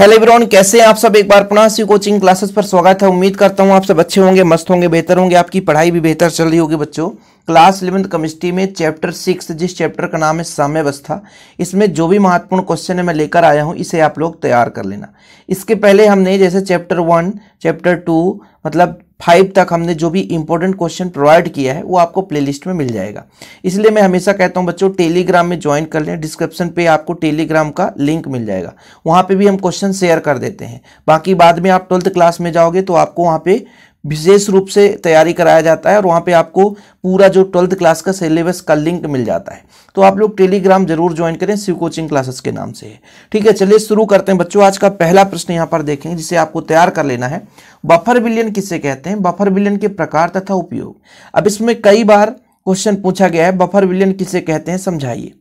hello everyone कैसे हैं आप सब एक बार पुनः सी कोचिंग क्लासेस पर स्वागत है उम्मीद करता हूं आप सब अच्छे होंगे मस्त होंगे बेहतर होंगे आपकी पढ़ाई भी बेहतर चल रही होगी बच्चों क्लास इलेवंथ केमिस्ट्री में चैप्टर सिक्स जिस चैप्टर का नाम है साम्यवस्था इसमें जो भी महत्वपूर्ण क्वेश्चन है मैं लेकर आया हूँ इसे आप लोग तैयार कर लेना इसके पहले हमने जैसे चैप्टर वन चैप्टर टू मतलब फाइव तक हमने जो भी इंपॉर्टेंट क्वेश्चन प्रोवाइड किया है वो आपको प्लेलिस्ट में मिल जाएगा इसलिए मैं हमेशा कहता हूँ बच्चों टेलीग्राम में ज्वाइन कर लें डिस्क्रिप्शन पे आपको टेलीग्राम का लिंक मिल जाएगा वहाँ पे भी हम क्वेश्चन शेयर कर देते हैं बाकी बाद में आप ट्वेल्थ क्लास में जाओगे तो आपको वहाँ पर विशेष रूप से तैयारी कराया जाता है और वहाँ पे आपको पूरा जो ट्वेल्थ क्लास का सिलेबस का लिंक मिल जाता है तो आप लोग टेलीग्राम जरूर ज्वाइन करें शिव कोचिंग क्लासेस के नाम से है ठीक है चलिए शुरू करते हैं बच्चों आज का पहला प्रश्न यहाँ पर देखेंगे जिसे आपको तैयार कर लेना है बफर बिलियन किसे कहते हैं बफर बिलियन के प्रकार तथा उपयोग अब इसमें कई बार क्वेश्चन पूछा गया है बफर बिलियन किसे कहते हैं समझाइए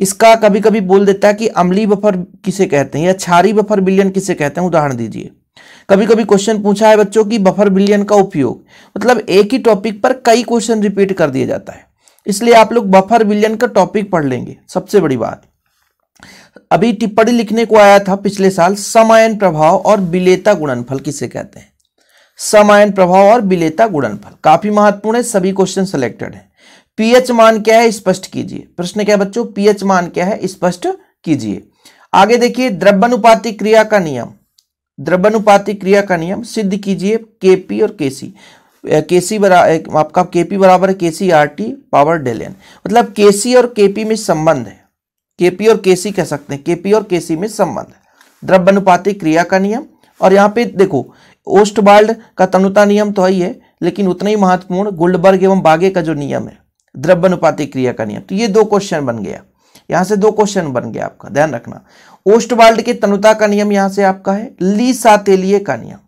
इसका कभी कभी बोल देता है कि अमली बफर किसे कहते हैं या छारी बफर बिलियन किसे कहते हैं उदाहरण दीजिए कभी कभी क्वेश्चन पूछा है बच्चों की बफर बिलियन का उपयोग मतलब एक ही टॉपिक पर कई क्वेश्चन रिपीट कर दिया जाता है इसलिए आप लोग बफर बिलियन का टॉपिक पढ़ लेंगे सबसे बड़ी बात अभी टिप्पणी लिखने को आया था पिछले साल समायन प्रभाव और बिलेता गुणनफल किसे कहते हैं समायन प्रभाव और बिलेता गुणनफल काफी महत्वपूर्ण है सभी क्वेश्चन सिलेक्टेड है पीएच मान क्या है स्पष्ट कीजिए प्रश्न क्या बच्चों पीएच मान क्या है स्पष्ट कीजिए आगे देखिए द्रव्यनुपातिक क्रिया का नियम द्रव्यनुपाती क्रिया का नियम सिद्ध कीजिए केपी और केसी केसी बराबर आपका केपी बराबर है KC R T power del N मतलब केसी और केपी में संबंध है केपी और केसी कह सकते हैं केपी और केसी में संबंध है द्रव्यनुपाती क्रिया का नियम और यहाँ पे देखो ओस्टबाल्ड का तनुता नियम तो है ही है लेकिन उतना ही महत्वपूर्ण गुल्डबर्ग एवं बागे का जो नियम है द्रव्यनुपाती क्रिया का नियम तो ये दो क्वेश्चन बन गया यहां से दो क्वेश्चन बन गया आपका ध्यान रखना ओस्टवाल्ड के तनुता का नियम यहां से आपका है ली सातेलिए का नियम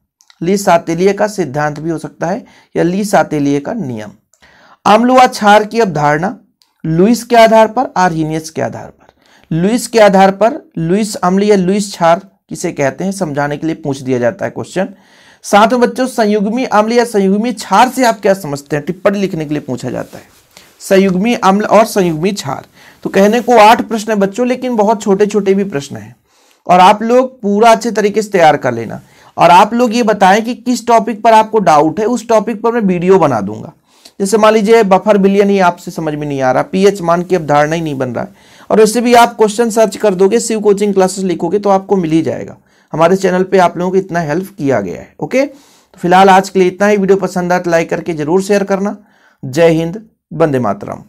ली सातेलिए का सिद्धांत भी हो सकता है या ली सातेलिए का नियम आमलुआ छार की अवधारणा लुइस के आधार पर आर्नियस के आधार पर लुइस के आधार पर लुइस अम्ल या लुइस छार किसे कहते हैं समझाने के लिए पूछ दिया जाता है क्वेश्चन साथ में बच्चों संयुग्मी अम्ल या संयुग्मी छार से आप क्या समझते हैं टिप्पणी लिखने के लिए पूछा जाता है संयुग्मी अम्ल और संयुग्मी क्षार तो कहने को आठ प्रश्न है बच्चों लेकिन बहुत छोटे छोटे भी प्रश्न हैं और आप लोग पूरा अच्छे तरीके से तैयार कर लेना और आप लोग ये बताएं कि किस टॉपिक पर आपको डाउट है उस टॉपिक पर मैं वीडियो बना दूंगा जैसे मान लीजिए बफर बिलियन ही आपसे समझ में नहीं आ रहा पीएच मान की अवधारणा ही नहीं बन रहा है और वैसे भी आप क्वेश्चन सर्च कर दोगे शिव कोचिंग क्लासेस लिखोगे तो आपको मिल ही जाएगा हमारे चैनल पर आप लोगों को इतना हेल्प किया गया है ओके तो फिलहाल आज के लिए इतना ही वीडियो पसंद आया तो लाइक करके जरूर शेयर करना जय हिंद वंदे मातरम